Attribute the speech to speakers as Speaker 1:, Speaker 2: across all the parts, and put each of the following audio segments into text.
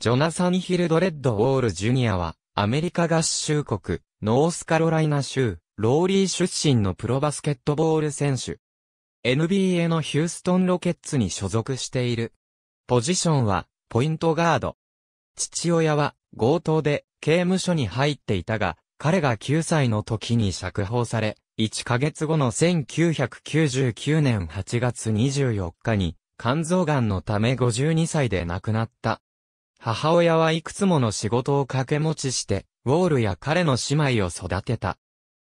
Speaker 1: ジョナサン・ヒルドレッド・ウォール・ジュニアは、アメリカ合衆国、ノースカロライナ州、ローリー出身のプロバスケットボール選手。NBA のヒューストンロケッツに所属している。ポジションは、ポイントガード。父親は、強盗で、刑務所に入っていたが、彼が9歳の時に釈放され、1ヶ月後の1999年8月24日に、肝臓癌のため52歳で亡くなった。母親はいくつもの仕事を掛け持ちして、ウォールや彼の姉妹を育てた。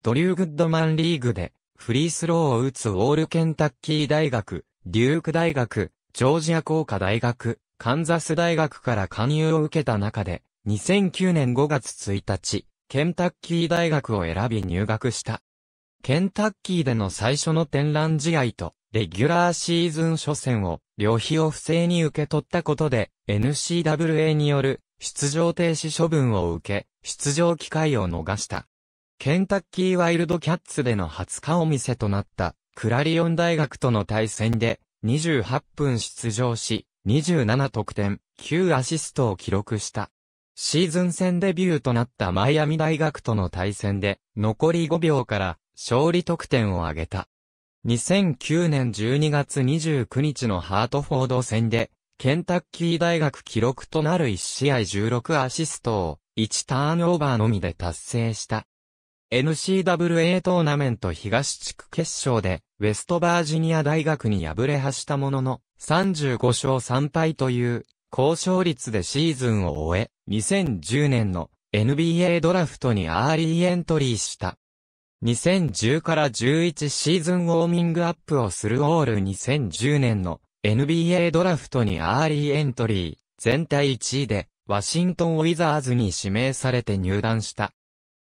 Speaker 1: ドリュー・グッドマンリーグで、フリースローを打つウォール・ケンタッキー大学、デューク大学、ジョージア工科大学、カンザス大学から加入を受けた中で、2009年5月1日、ケンタッキー大学を選び入学した。ケンタッキーでの最初の展覧試合と、レギュラーシーズン初戦を、旅費を不正に受け取ったことで、NCWA による出場停止処分を受け、出場機会を逃した。ケンタッキーワイルドキャッツでの初顔見せとなった、クラリオン大学との対戦で、28分出場し、27得点、9アシストを記録した。シーズン戦デビューとなったマイアミ大学との対戦で、残り5秒から勝利得点を挙げた。2009年12月29日のハートフォード戦で、ケンタッキー大学記録となる1試合16アシストを、1ターンオーバーのみで達成した。n c w a トーナメント東地区決勝で、ウェストバージニア大学に敗れはしたものの、35勝3敗という、高勝率でシーズンを終え、2010年の NBA ドラフトにアーリーエントリーした。2010から11シーズンウォーミングアップをするオール2010年の NBA ドラフトにアーリーエントリー、全体1位で、ワシントン・ウィザーズに指名されて入団した。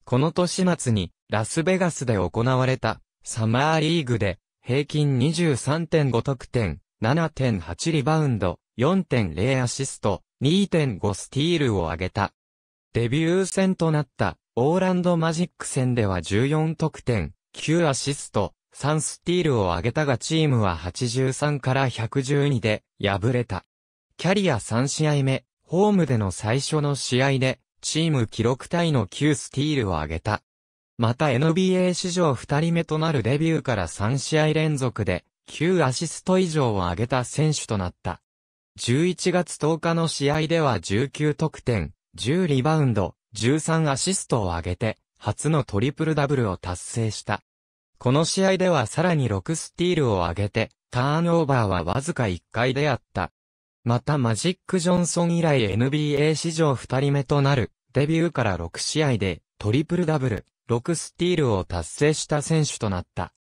Speaker 1: この年末に、ラスベガスで行われた、サマーリーグで、平均23.5得点、7.8リバウンド、4.0アシスト、2.5スティールを挙げた。デビュー戦となったオーランドマジック戦では14得点、9アシスト、3スティールを挙げたがチームは83から112で敗れた。キャリア3試合目、ホームでの最初の試合で、チーム記録体の9スティールを挙げた。また NBA 史上2人目となるデビューから3試合連続で、9アシスト以上を挙げた選手となった。11月10日の試合では19得点、10リバウンド、13アシストを挙げて、初のトリプルダブルを達成した。この試合ではさらに6スティールを挙げて、ターンオーバーはわずか1回であった。またマジック・ジョンソン以来 NBA 史上2人目となる、デビューから6試合で、トリプルダブル、6スティールを達成した選手となった。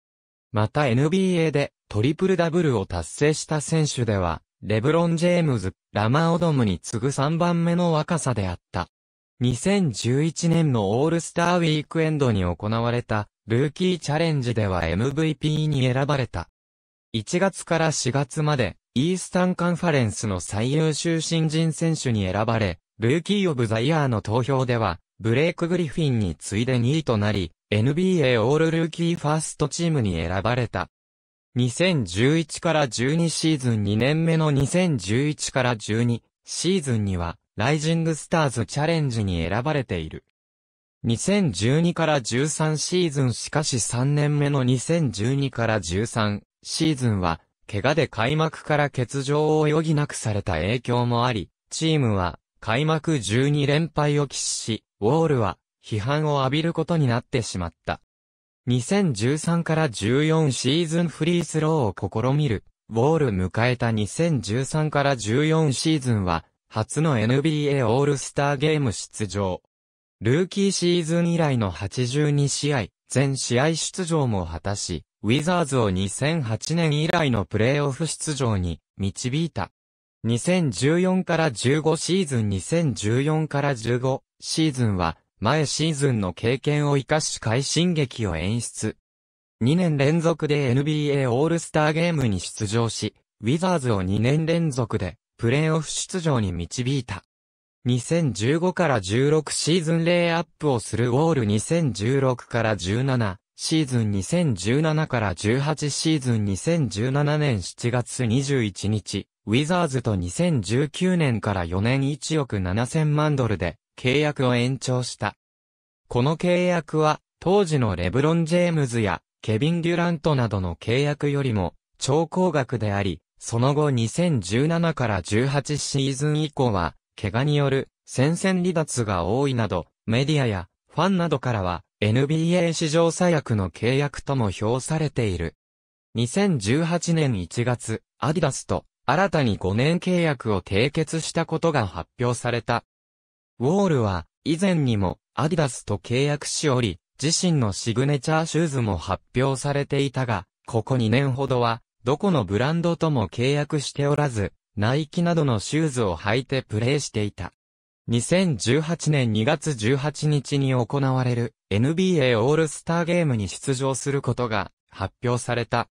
Speaker 1: また NBA で、トリプルダブルを達成した選手では、レブロン・ジェームズ、ラマオドムに次ぐ3番目の若さであった。2011年のオールスターウィークエンドに行われた、ルーキーチャレンジでは MVP に選ばれた。1月から4月まで、イースタンカンファレンスの最優秀新人選手に選ばれ、ルーキー・オブ・ザ・イヤーの投票では、ブレイク・グリフィンに次いで2位となり、NBA オールルーキーファーストチームに選ばれた。2011から12シーズン2年目の2011から12シーズンには、ライジングスターズチャレンジに選ばれている。2012から13シーズンしかし3年目の2012から13シーズンは、怪我で開幕から欠場を余儀なくされた影響もあり、チームは開幕12連敗を喫し、ウォールは批判を浴びることになってしまった。2013から14シーズンフリースローを試みる。ウォール迎えた2013から14シーズンは、初の NBA オールスターゲーム出場。ルーキーシーズン以来の82試合、全試合出場も果たし、ウィザーズを2008年以来のプレーオフ出場に導いた。2014から15シーズン2014から15シーズンは、前シーズンの経験を活かし快進撃を演出。2年連続で NBA オールスターゲームに出場し、ウィザーズを2年連続でプレーオフ出場に導いた。2015から16シーズンレイアップをするウォール2016から17シーズン2017から18シーズン2017年7月21日、ウィザーズと2019年から4年1億7000万ドルで契約を延長した。この契約は当時のレブロン・ジェームズやケビン・デュラントなどの契約よりも超高額であり、その後2017から18シーズン以降は、怪我による戦線離脱が多いなど、メディアやファンなどからは NBA 史上最悪の契約とも評されている。2018年1月、アディダスと新たに5年契約を締結したことが発表された。ウォールは以前にもアディダスと契約しおり、自身のシグネチャーシューズも発表されていたが、ここ2年ほどはどこのブランドとも契約しておらず、ナイキなどのシューズを履いてプレーしていた。2018年2月18日に行われる NBA オールスターゲームに出場することが発表された。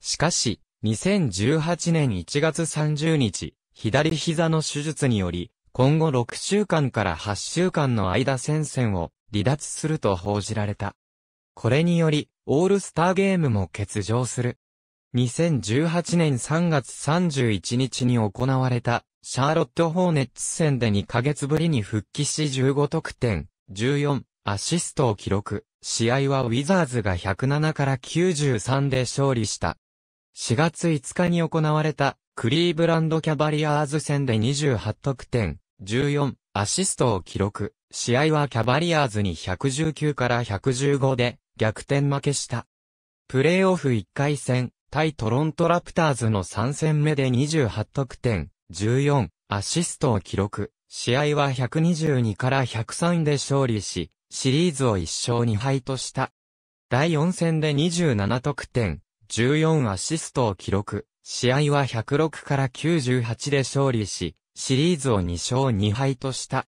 Speaker 1: しかし、2018年1月30日、左膝の手術により、今後6週間から8週間の間戦線を離脱すると報じられた。これにより、オールスターゲームも欠場する。2018年3月31日に行われた、シャーロット・ホーネッツ戦で2ヶ月ぶりに復帰し15得点、14、アシストを記録。試合はウィザーズが107から93で勝利した。4月5日に行われた、クリーブランドキャバリアーズ戦で28得点、14、アシストを記録。試合はキャバリアーズに119から115で逆転負けした。プレーオフ1回戦、対トロントラプターズの3戦目で28得点、14、アシストを記録。試合は122から103で勝利し、シリーズを1勝2敗とした。第4戦で27得点、14アシストを記録。試合は106から98で勝利し、シリーズを2勝2敗とした。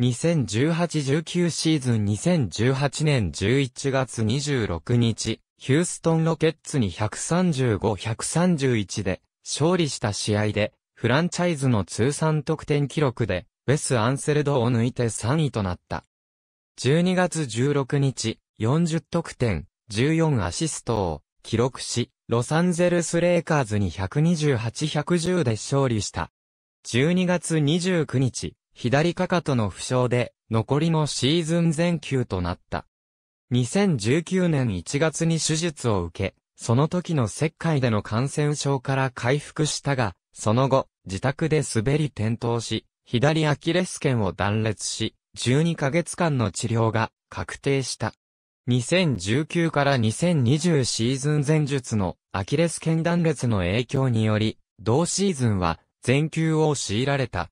Speaker 1: 2018-19シーズン2018年11月26日、ヒューストンロケッツに135-131で勝利した試合で、フランチャイズの通算得点記録で、ウェス・アンセルドを抜いて3位となった。12月16日、40得点、14アシストを記録し、ロサンゼルス・レイカーズに128-110で勝利した。12月29日、左かかとの負傷で、残りのシーズン全休となった。2019年1月に手術を受け、その時の石灰での感染症から回復したが、その後、自宅で滑り転倒し、左アキレス腱を断裂し、12ヶ月間の治療が確定した。2019から2020シーズン前述のアキレス腱断裂の影響により、同シーズンは全球を強いられた。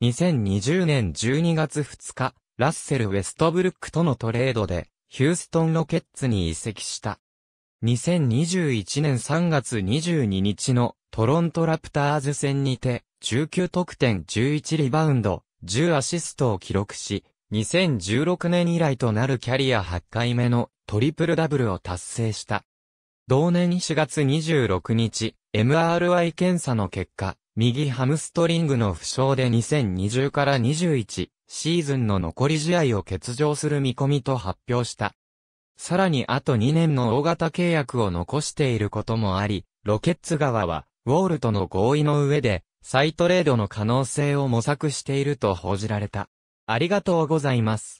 Speaker 1: 2020年12月2日、ラッセル・ウェストブルックとのトレードで、ヒューストンロケッツに移籍した。2021年3月22日のトロントラプターズ戦にて19得点11リバウンド、10アシストを記録し、2016年以来となるキャリア8回目のトリプルダブルを達成した。同年4月26日、MRI 検査の結果、右ハムストリングの負傷で2020から21シーズンの残り試合を欠場する見込みと発表した。さらにあと2年の大型契約を残していることもあり、ロケッツ側は、ウォールとの合意の上で、再トレードの可能性を模索していると報じられた。ありがとうございます。